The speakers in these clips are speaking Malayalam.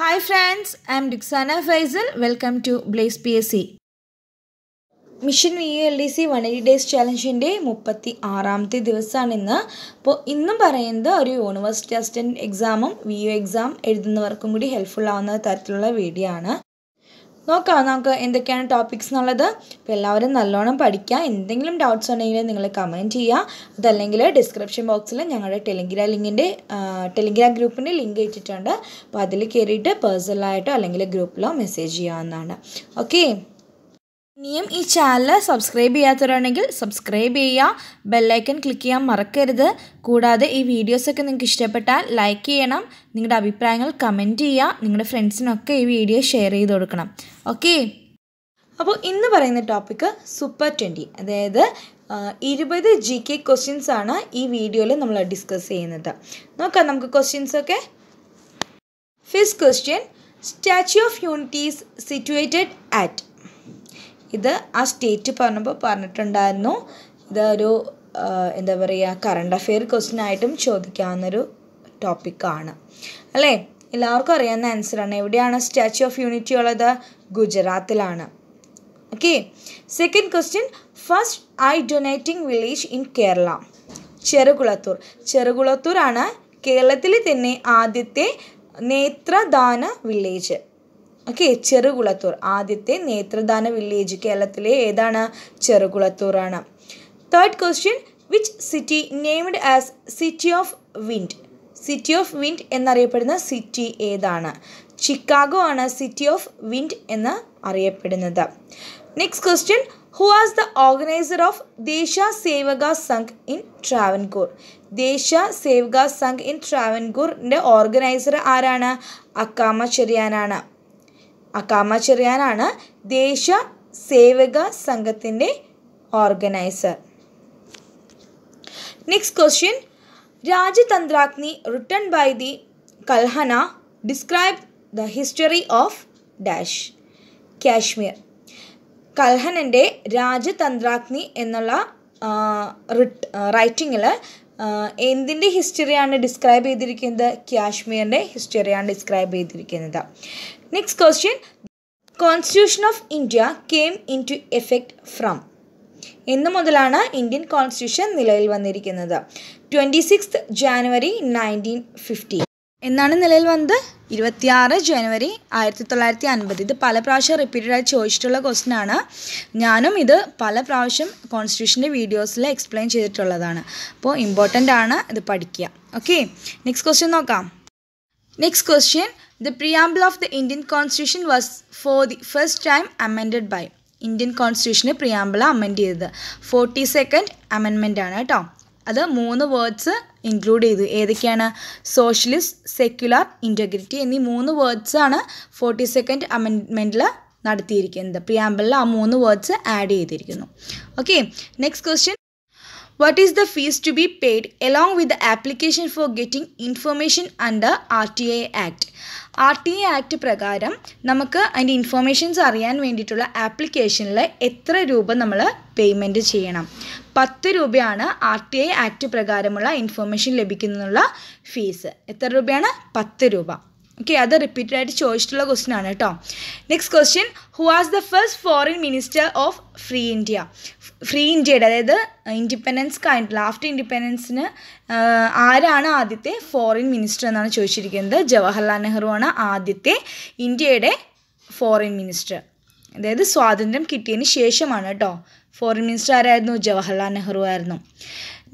Hi friends I am Diksana Faisal welcome to Blaze P S C mission V U L D C one eighty days ചലഞ്ചിൻ്റെ മുപ്പത്തി ആറാമത്തെ ദിവസമാണ് ഇന്ന് അപ്പോൾ ഇന്നും പറയുന്നത് ഒരു യൂണിവേഴ്സിറ്റി അസിസ്റ്റൻറ്റ് എക്സാമും വി യു എക്സാം എഴുതുന്നവർക്കും കൂടി ഹെൽപ്ഫുൾ ആവുന്ന തരത്തിലുള്ള വീഡിയോ ആണ് നോക്കാം നമുക്ക് എന്തൊക്കെയാണ് ടോപ്പിക്സ് എന്നുള്ളത് അപ്പോൾ എല്ലാവരും നല്ലോണം പഠിക്കുക എന്തെങ്കിലും ഡൗട്ട്സ് ഉണ്ടെങ്കിൽ നിങ്ങൾ കമൻറ്റ് ചെയ്യുക അതല്ലെങ്കിൽ ഡിസ്ക്രിപ്ഷൻ ബോക്സിൽ ഞങ്ങളുടെ ടെലിഗ്രാം ലിങ്കിൻ്റെ ടെലിഗ്രാം ഗ്രൂപ്പിൻ്റെ ലിങ്ക് ഇട്ടിട്ടുണ്ട് അപ്പോൾ അതിൽ കയറിയിട്ട് പേഴ്സണലായിട്ടോ അല്ലെങ്കിൽ ഗ്രൂപ്പിലോ മെസ്സേജ് ചെയ്യാവുന്നതാണ് ഓക്കെ ഇനിയും ഈ ചാനൽ സബ്സ്ക്രൈബ് ചെയ്യാത്തവരാണെങ്കിൽ സബ്സ്ക്രൈബ് ചെയ്യുക ബെല്ലൈക്കൺ ക്ലിക്ക് ചെയ്യാൻ മറക്കരുത് കൂടാതെ ഈ വീഡിയോസൊക്കെ നിങ്ങൾക്ക് ഇഷ്ടപ്പെട്ടാൽ ലൈക്ക് ചെയ്യണം നിങ്ങളുടെ അഭിപ്രായങ്ങൾ കമൻറ്റ് ചെയ്യുക നിങ്ങളുടെ ഫ്രണ്ട്സിനൊക്കെ ഈ വീഡിയോ ഷെയർ ചെയ്ത് കൊടുക്കണം ഓക്കെ അപ്പോൾ ഇന്ന് പറയുന്ന ടോപ്പിക്ക് സൂപ്പർ ട്വൻറ്റി അതായത് ഇരുപത് ജി കെ ക്വസ്റ്റ്യൻസാണ് ആണ് ഈ വീഡിയോയിൽ നമ്മൾ ഡിസ്കസ് ചെയ്യുന്നത് നോക്കാം നമുക്ക് ക്വസ്റ്റ്യൻസൊക്കെ first question statue of unity is situated at ഇത് ആ സ്റ്റേറ്റ് പറഞ്ഞപ്പോൾ പറഞ്ഞിട്ടുണ്ടായിരുന്നു ഇതൊരു എന്താ പറയുക കറണ്ട് അഫെയർ ക്വസ്റ്റ്യൻ ആയിട്ടും ചോദിക്കാവുന്നൊരു ടോപ്പിക്കാണ് അല്ലേ എല്ലാവർക്കും അറിയാവുന്ന ആൻസറാണ് എവിടെയാണ് സ്റ്റാച്യു ഓഫ് യൂണിറ്റി ഉള്ളത് ഗുജറാത്തിലാണ് okay second question first eye donating village in Kerala Cherukulathur Cherukulathur ആണ് കേരളത്തിൽ തന്നെ ആദ്യത്തെ നേത്രദാന വില്ലേജ് ഓക്കെ ചെറുകുളത്തൂർ ആദ്യത്തെ നേത്രദാന വില്ലേജ് കേരളത്തിലെ ഏതാണ് ചെറുകുളത്തൂറാണ് third question which city named as city of wind city of wind എന്നറിയപ്പെടുന്ന സിറ്റി ഏതാണ് ചിക്കാഗോ ആണ് സിറ്റി ഓഫ് വിൻഡ് എന്ന് അറിയപ്പെടുന്നത് next question who was the organiser of Desha Sevaka Sangh in Travancore Desha Sevaka Sangh in ട്രാവൻകൂറിൻ്റെ ഓർഗനൈസർ ആരാണ് അക്കാമ ചെറിയാനാണ് അക്കാമ ചെറിയാനാണ് ദേശ സേവക സംഘത്തിൻ്റെ organiser next question Rajatarangini written by the Kalhana describe the history of dash Kashmir കൽഹനൻ്റെ രാജതന്ത്രാഗ്നി എന്നുള്ള റൈറ്റിങ്ങിൽ എന്തിൻ്റെ ഹിസ്റ്ററിയാണ് ഡിസ്ക്രൈബ് ചെയ്തിരിക്കുന്നത് കാശ്മീരിൻ്റെ ഹിസ്റ്ററിയാണ് ഡിസ്ക്രൈബ് ചെയ്തിരിക്കുന്നത് question constitution of India came into effect from എന്ന് മുതലാണ് ഇന്ത്യൻ കോൺസ്റ്റിറ്റ്യൂഷൻ നിലവിൽ വന്നിരിക്കുന്നത് twenty six January nineteen fifty എന്നാണ് നിലയിൽ വന്നത് ഇരുപത്തിയാറ് ജനുവരി ആയിരത്തി തൊള്ളായിരത്തി അൻപത് ഇത് പല പ്രാവശ്യം റിപ്പീറ്റഡായി ചോദിച്ചിട്ടുള്ള ക്വസ്റ്റ്യൻ ആണ് ഞാനും ഇത് പല പ്രാവശ്യം കോൺസ്റ്റിറ്റ്യൂഷൻ്റെ വീഡിയോസിൽ എക്സ്പ്ലെയിൻ ചെയ്തിട്ടുള്ളതാണ് അപ്പോൾ ഇമ്പോർട്ടൻ്റ് ആണ് ഇത് പഠിക്കുക ഓക്കെ നെക്സ്റ്റ് ക്വസ്റ്റ്യൻ നോക്കാം next question. The preamble of the Indian constitution was for the first time amended by ഇന്ത്യൻ കോൺസ്റ്റിറ്റ്യൂഷന് പ്രിയാമ്പിള അമെൻഡ് ചെയ്തത് ഫോർട്ടി സെക്കൻഡ് അമെൻമെൻ്റ് ആണ് കേട്ടോ അത് മൂന്ന് വേർഡ്സ് ഇൻക്ലൂഡ് ചെയ്തു ഏതൊക്കെയാണ് സോഷ്യലിസ്റ്റ് സെക്യുലർ ഇൻറ്റഗ്രിറ്റി എന്നീ മൂന്ന് വേർഡ്സ് ആണ് ഫോർട്ടി സെക്കൻഡ് അമെൻമെൻറ്റിൽ നടത്തിയിരിക്കുന്നത് പ്രിയാമ്പിളിൽ ആ മൂന്ന് വേർഡ്സ് ആഡ് ചെയ്തിരിക്കുന്നു okay next question what is the fees to be paid along with the application for getting information under R T I act R T I act പ്രകാരം നമുക്ക് അതിൻ്റെ ഇൻഫർമേഷൻസ് അറിയാൻ വേണ്ടിയിട്ടുള്ള ആപ്ലിക്കേഷനിൽ എത്ര രൂപ നമ്മൾ പേയ്മെൻറ്റ് ചെയ്യണം പത്ത് രൂപയാണ് ആർ ടി ഐ ആക്ട് പ്രകാരമുള്ള ഇൻഫർമേഷൻ ലഭിക്കുന്നതിനുള്ള ഫീസ് എത്ര രൂപയാണ് പത്ത് രൂപ ഓക്കെ അത് റിപ്പീറ്റഡായിട്ട് ചോദിച്ചിട്ടുള്ള ക്വസ്റ്റിനാണ് കേട്ടോ next question who was the first foreign minister of free India free ഇന്ത്യയുടെ അതായത് ഇൻഡിപെൻഡൻസ് കഴിഞ്ഞിട്ടുള്ള ആഫ്റ്റർ ഇൻഡിപെൻഡൻസിന് ആരാണ് ആദ്യത്തെ ഫോറിൻ മിനിസ്റ്റർ എന്നാണ് ചോദിച്ചിരിക്കുന്നത് ജവഹർലാൽ നെഹ്റു ആണ് ആദ്യത്തെ ഇന്ത്യയുടെ ഫോറിൻ മിനിസ്റ്റർ അതായത് സ്വാതന്ത്ര്യം കിട്ടിയതിന് ശേഷമാണ് കേട്ടോ ഫോറിൻ മിനിസ്റ്റർ ആരായിരുന്നു ജവഹർലാൽ നെഹ്റു ആയിരുന്നു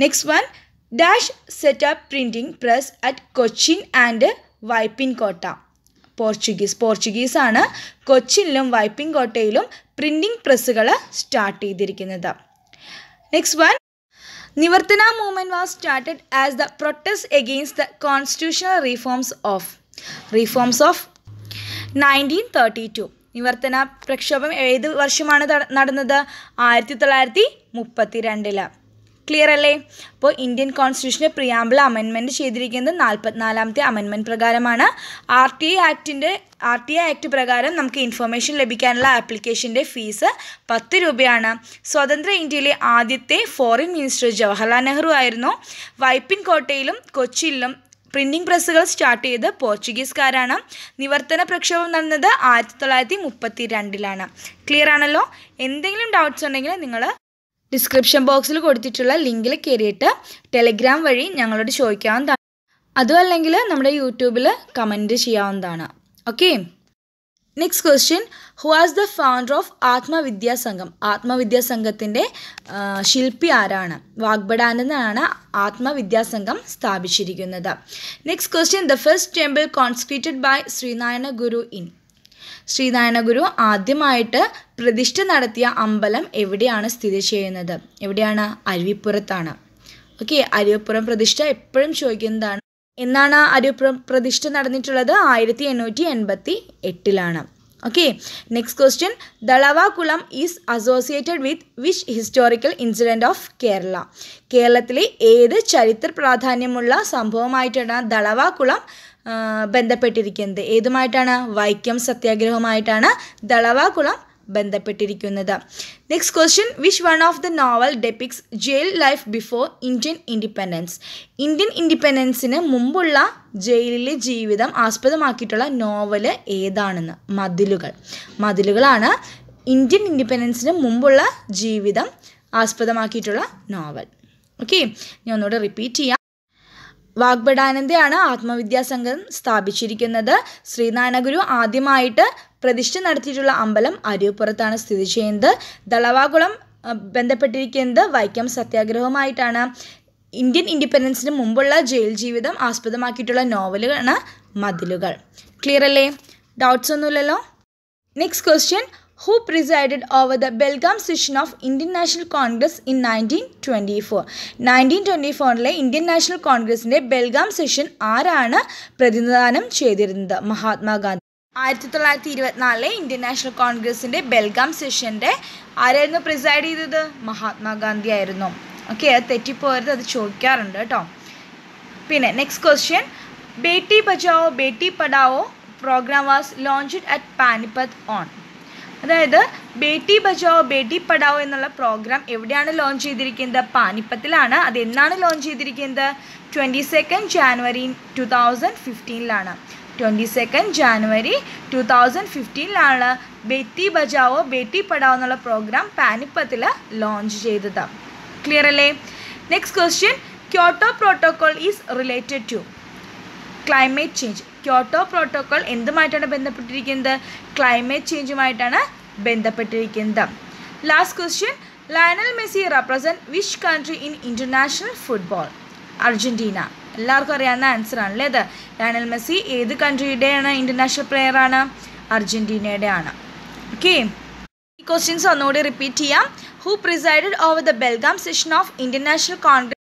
next one dash set up printing press at Cochin and Vypin Kotta Portuguese പോർച്ചുഗീസാണ് കൊച്ചിയിലും വൈപ്പിംഗ് കോട്ടയിലും പ്രിൻറ്റിംഗ് പ്രസ്സുകൾ സ്റ്റാർട്ട് ചെയ്തിരിക്കുന്നത് next one Nivarthana movement was started as the protest against the constitutional reforms of reforms of nineteen thirty two Nivarthana പ്രക്ഷോഭം ഏത് വർഷമാണ് നടന്നത് ആയിരത്തി തൊള്ളായിരത്തി മുപ്പത്തി രണ്ടിലാണ് ക്ലിയർ അല്ലേ അപ്പോൾ ഇന്ത്യൻ കോൺസ്റ്റിറ്റ്യൂഷനെ പ്രിയാമ്പിൾ അമെൻമെൻറ്റ് ചെയ്തിരിക്കുന്നത് നാൽപ്പത്തിനാലാമത്തെ അമെൻമെൻറ്റ് പ്രകാരമാണ് ആർ ടി ഐ ആക്ടിൻ്റെ ആർ ടി ഐ ആക്ട് പ്രകാരം നമുക്ക് ഇൻഫർമേഷൻ ലഭിക്കാനുള്ള ആപ്ലിക്കേഷൻ്റെ ഫീസ് പത്ത് രൂപയാണ് സ്വതന്ത്ര ഇന്ത്യയിലെ ആദ്യത്തെ ഫോറിൻ മിനിസ്റ്റർ ജവഹർലാൽ നെഹ്റു ആയിരുന്നു വൈപ്പിൻ കോട്ടയിലും കൊച്ചിയിലും പ്രിൻറ്റിംഗ് പ്രസ്സുകൾ സ്റ്റാർട്ട് ചെയ്ത് പോർച്ചുഗീസുകാരാണ് നിവർത്തന പ്രക്ഷോഭം നടന്നത് ആയിരത്തി തൊള്ളായിരത്തി മുപ്പത്തി രണ്ടിലാണ് ക്ലിയർ ആണല്ലോ എന്തെങ്കിലും ഡൗട്ട്സ് ഉണ്ടെങ്കിൽ നിങ്ങൾ ഡിസ്ക്രിപ്ഷൻ ബോക്സിൽ കൊടുത്തിട്ടുള്ള ലിങ്കിൽ കയറിയിട്ട് ടെലിഗ്രാം വഴി ഞങ്ങളോട് ചോദിക്കാവുന്നതാണ് അതും അല്ലെങ്കിൽ നമ്മുടെ യൂട്യൂബിൽ കമൻറ്റ് ചെയ്യാവുന്നതാണ് okay next question who was the founder of Atmavidya Sangham ആത്മവിദ്യാസംഘത്തിൻ്റെ ശില്പി ആരാണ് വാഗ്ബടാനെന്നാണ് ആത്മവിദ്യാസംഘം സ്ഥാപിച്ചിരിക്കുന്നത് next question the first temple consecrated by Sree Narayana Guru in Sree Narayana Guru ആദ്യമായിട്ട് പ്രതിഷ്ഠ നടത്തിയ അമ്പലം എവിടെയാണ് സ്ഥിതി ചെയ്യുന്നത് എവിടെയാണ് അരുവിപ്പുറത്താണ് ഓക്കെ അരുവിപ്പുറം പ്രതിഷ്ഠ എപ്പോഴും ചോദിക്കുന്നതാണ് എന്നാണ് അരുവിപ്പുറം പ്രതിഷ്ഠ നടന്നിട്ടുള്ളത് ആയിരത്തി എണ്ണൂറ്റി എൺപത്തി എട്ടിലാണ് okay next question Dalavakulam is associated with which historical incident of Kerala കേരളത്തിലെ ഏത് ചരിത്ര പ്രാധാന്യമുള്ള സംഭവമായിട്ടാണ് ദളവാകുളം ബന്ധപ്പെട്ടിരിക്കുന്നത് ഏതുമായിട്ടാണ് വൈക്കം സത്യാഗ്രഹവുമായിട്ടാണ് ദളവാകുളം ബന്ധപ്പെട്ടിരിക്കുന്നത് next question which one of the novel depicts jail life before Indian independence Indian ഇൻഡിപെൻഡൻസിന് മുമ്പുള്ള ജയിലിലെ ജീവിതം ആസ്പദമാക്കിയിട്ടുള്ള നോവല് ഏതാണെന്ന് മതിലുകൾ മതിലുകളാണ് ഇന്ത്യൻ ഇൻഡിപെൻഡൻസിന് മുമ്പുള്ള ജീവിതം ആസ്പദമാക്കിയിട്ടുള്ള നോവൽ ഓക്കെ ഞാൻ ഒന്നുകൂടെ റിപ്പീറ്റ് ചെയ്യാം വാഗ്ബടാനന്ദയാണ് ആത്മവിദ്യാസംഘം സ്ഥാപിച്ചിരിക്കുന്നത് ശ്രീനാരായണഗുരു ആദ്യമായിട്ട് പ്രതിഷ്ഠ നടത്തിയിട്ടുള്ള അമ്പലം അരിയപ്പുറത്താണ് സ്ഥിതി ചെയ്യുന്നത് ദളവാകുളം ബന്ധപ്പെട്ടിരിക്കുന്നത് വൈക്കം സത്യാഗ്രഹവുമായിട്ടാണ് ഇന്ത്യൻ ഇൻഡിപെൻഡൻസിന് മുമ്പുള്ള ജയിൽ ജീവിതം ആസ്പദമാക്കിയിട്ടുള്ള നോവലുകളാണ് മതിലുകൾ ക്ലിയർ അല്ലേ ഡൗട്ട്സ് ഒന്നുമില്ലല്ലോ next question who presided over the Belgaum session of Indian National Congress in 1924. 1924 four Indian national കോൺഗ്രസിൻ്റെ ബെൽഗാം സെഷൻ ആരാണ് പ്രതിനിധാനം ചെയ്തിരുന്നത് മഹാത്മാഗാന്ധി ആയിരത്തി തൊള്ളായിരത്തി ഇരുപത്തിനാലിലെ ഇന്ത്യൻ നാഷണൽ കോൺഗ്രസിൻ്റെ ബെൽഗാം സെഷൻ്റെ ആരായിരുന്നു പ്രിസൈഡ് ചെയ്തത് മഹാത്മാഗാന്ധി ആയിരുന്നു ഓക്കെ അത് തെറ്റിപ്പോയത് അത് ചോദിക്കാറുണ്ട് കേട്ടോ പിന്നെ next question Beti Bachao Beti Padhao programme was launched at Panipat on അതായത് ബേട്ടി ബചാവോ ബേട്ടി പഠാവോ എന്നുള്ള പ്രോഗ്രാം എവിടെയാണ് ലോഞ്ച് ചെയ്തിരിക്കുന്നത് പാനിപ്പത്തിലാണ് അത് എന്നാണ് ലോഞ്ച് ചെയ്തിരിക്കുന്നത് twenty second January two thousand ഫിഫ്റ്റീനിലാണ് twenty second January two thousand ഫിഫ്റ്റീനിലാണ് ബേറ്റി ബചാവോ ബേറ്റി പഠാവോ എന്നുള്ള പ്രോഗ്രാം പാനിപ്പത്തിൽ ലോഞ്ച് ചെയ്തത് ക്ലിയർ അല്ലേ next question Kyoto protocol is related to climate change Kyoto protocol എന്തുമായിട്ടാണ് ബന്ധപ്പെട്ടിരിക്കുന്നത് ക്ലൈമറ്റ് ചേഞ്ചുമായിട്ടാണ് ബന്ധപ്പെട്ടിരിക്കുന്നത് last question Lionel Messi represent which country in international football Argentina എല്ലാവർക്കും അറിയാവുന്ന ആൻസർ ആണല്ലേ അത് ലയണൽ മെസ്സി ഏത് കൺട്രിയുടെയാണ് ഇൻ്റർനാഷണൽ പ്ലെയറാണ് അർജൻറ്റീനയുടെ ആണ് ഓക്കെ ഈ ക്വസ്റ്റ്യൻസ് ഒന്നുകൂടി റിപ്പീറ്റ് ചെയ്യാം who presided over the Belgaum session of international congress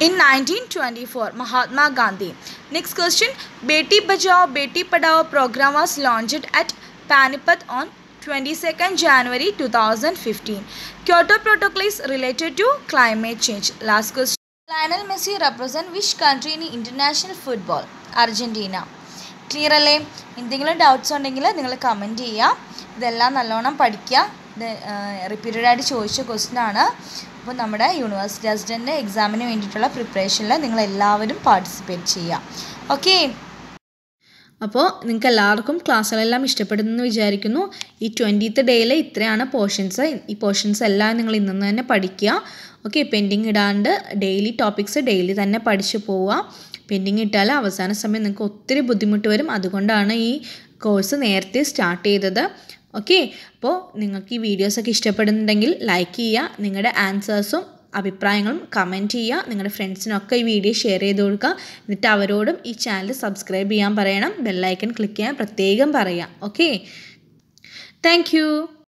in 1924 Mahatma Gandhi. Next question Beti Bachao Beti padhao program was launched at Panipat on 22nd January 2015. Kyoto Protocol is related to climate change. Last question Lionel Messi represent which country in international football? Argentina. clear alle എന്തെങ്കിലും doubts ഉണ്ടെങ്കിൽ ningal comment ചെയ്യുക idella nallona padikya റിപ്പീറ്റഡ് ആയിട്ട് ചോദിച്ച ക്വസ്റ്റ്യൻ ആണ് അപ്പോൾ നമ്മുടെ യൂണിവേഴ്സിറ്റി അസിസ്റ്റൻ്റ് എക്സാമിന് വേണ്ടിയിട്ടുള്ള പ്രിപ്പറേഷനിൽ നിങ്ങൾ എല്ലാവരും പാർട്ടിസിപ്പേറ്റ് ചെയ്യുക ഓക്കെ അപ്പോൾ നിങ്ങൾക്ക് എല്ലാവർക്കും ക്ലാസ്സുകളെല്ലാം ഇഷ്ടപ്പെടുന്നു വിചാരിക്കുന്നു ഈ ട്വൻറ്റീത്ത് ഡേയിൽ ഇത്രയാണ് പോർഷൻസ് ഈ പോർഷൻസ് എല്ലാം നിങ്ങൾ ഇന്ന് തന്നെ പഠിക്കുക ഓക്കെ പെൻഡിങ് ഇടാണ്ട് ഡെയിലി ടോപ്പിക്സ് ഡെയിലി തന്നെ പഠിച്ചു പോവുക പെൻഡിങ് ഇട്ടാൽ അവസാന സമയം നിങ്ങൾക്ക് ഒത്തിരി ബുദ്ധിമുട്ട് വരും അതുകൊണ്ടാണ് ഈ കോഴ്സ് നേരത്തെ സ്റ്റാർട്ട് ചെയ്തത് ഓക്കെ അപ്പോൾ നിങ്ങൾക്ക് ഈ വീഡിയോസൊക്കെ ഇഷ്ടപ്പെടുന്നുണ്ടെങ്കിൽ ലൈക്ക് ചെയ്യുക നിങ്ങളുടെ ആൻസേഴ്സും അഭിപ്രായങ്ങളും കമൻറ്റ് ചെയ്യുക നിങ്ങളുടെ ഫ്രണ്ട്സിനൊക്കെ ഈ വീഡിയോ ഷെയർ ചെയ്ത് കൊടുക്കുക എന്നിട്ട് അവരോടും ഈ ചാനൽ സബ്സ്ക്രൈബ് ചെയ്യാൻ പറയണം ബെല്ലൈക്കൺ ക്ലിക്ക് ചെയ്യാൻ പ്രത്യേകം പറയുക ഓക്കെ താങ്ക്